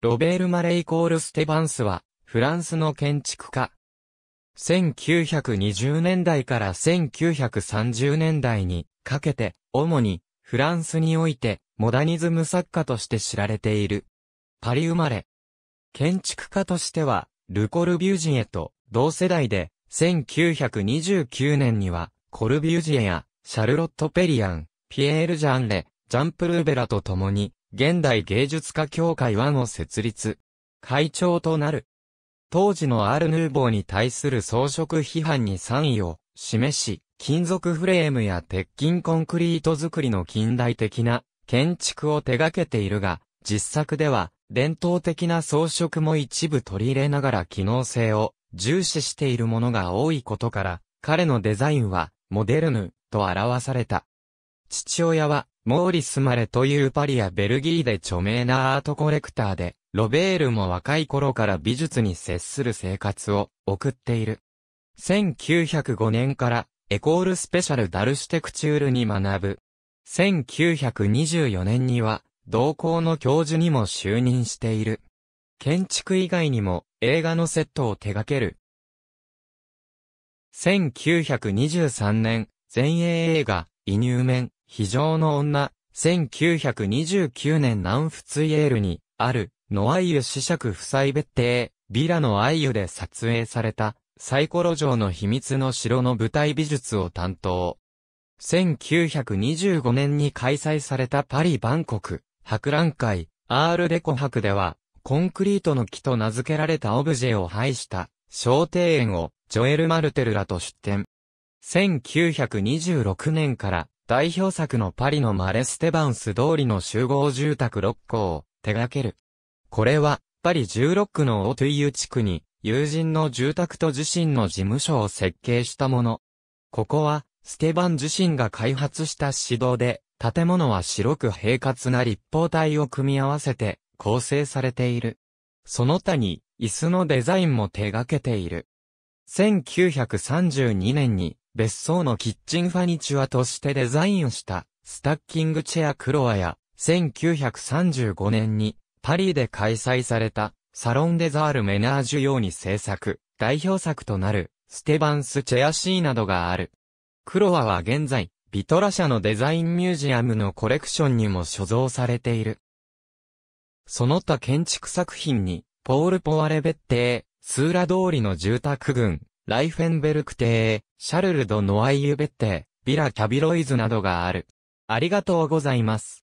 ロベール・マレイ・コール・ステバンスは、フランスの建築家。1920年代から1930年代にかけて、主にフランスにおいてモダニズム作家として知られている。パリ生まれ。建築家としては、ルコルビュジエと同世代で、1929年には、コルビュジエやシャルロット・ペリアン、ピエール・ジャンレ、ジャンプルーベラと共に、現代芸術家協会は、の設立、会長となる。当時のアール・ヌーボーに対する装飾批判に賛意を示し、金属フレームや鉄筋コンクリート作りの近代的な建築を手掛けているが、実作では伝統的な装飾も一部取り入れながら機能性を重視しているものが多いことから、彼のデザインはモデルヌと表された。父親はモーリス・マレというパリやベルギーで著名なアートコレクターで、ロベールも若い頃から美術に接する生活を送っている。1905年からエコールスペシャルダルシテクチュールに学ぶ。1924年には同校の教授にも就任している。建築以外にも映画のセットを手掛ける。1923年、前衛映画、移入面、非常の女、1929年南仏イエールに、ある、ノアイユ子爵夫妻別邸、ビラのアイユで撮影された、サイコロ城の秘密の城の舞台美術を担当。1925年に開催されたパリ万国博覧会、アールデコ博では、コンクリートの木と名付けられたオブジェを配した小庭園をジョエル・マルテルらと出展。1926年から代表作のパリのマレステバンス通りの集合住宅6個を手掛ける。これは、パリ16区のオトゥイユ地区に、友人の住宅と自身の事務所を設計したもの。ここは、ステバン自身が開発した指導で、建物は白く平滑な立方体を組み合わせて構成されている。その他に、椅子のデザインも手掛けている。1932年に別荘のキッチンファニチュアとしてデザインをした、スタッキングチェアクロアや、1935年に、パリで開催された、サロンデザールメナージュ用に制作、代表作となる、ステバンスチェアシーなどがある。クロアは現在、ビトラ社のデザインミュージアムのコレクションにも所蔵されている。その他建築作品に、ポール・ポワレベッ邸、スーラ通りの住宅群、ライフェンベルク邸、シャルル・ド・ノアイユ・ベッテ、ビラ・キャビロイズなどがある。ありがとうございます。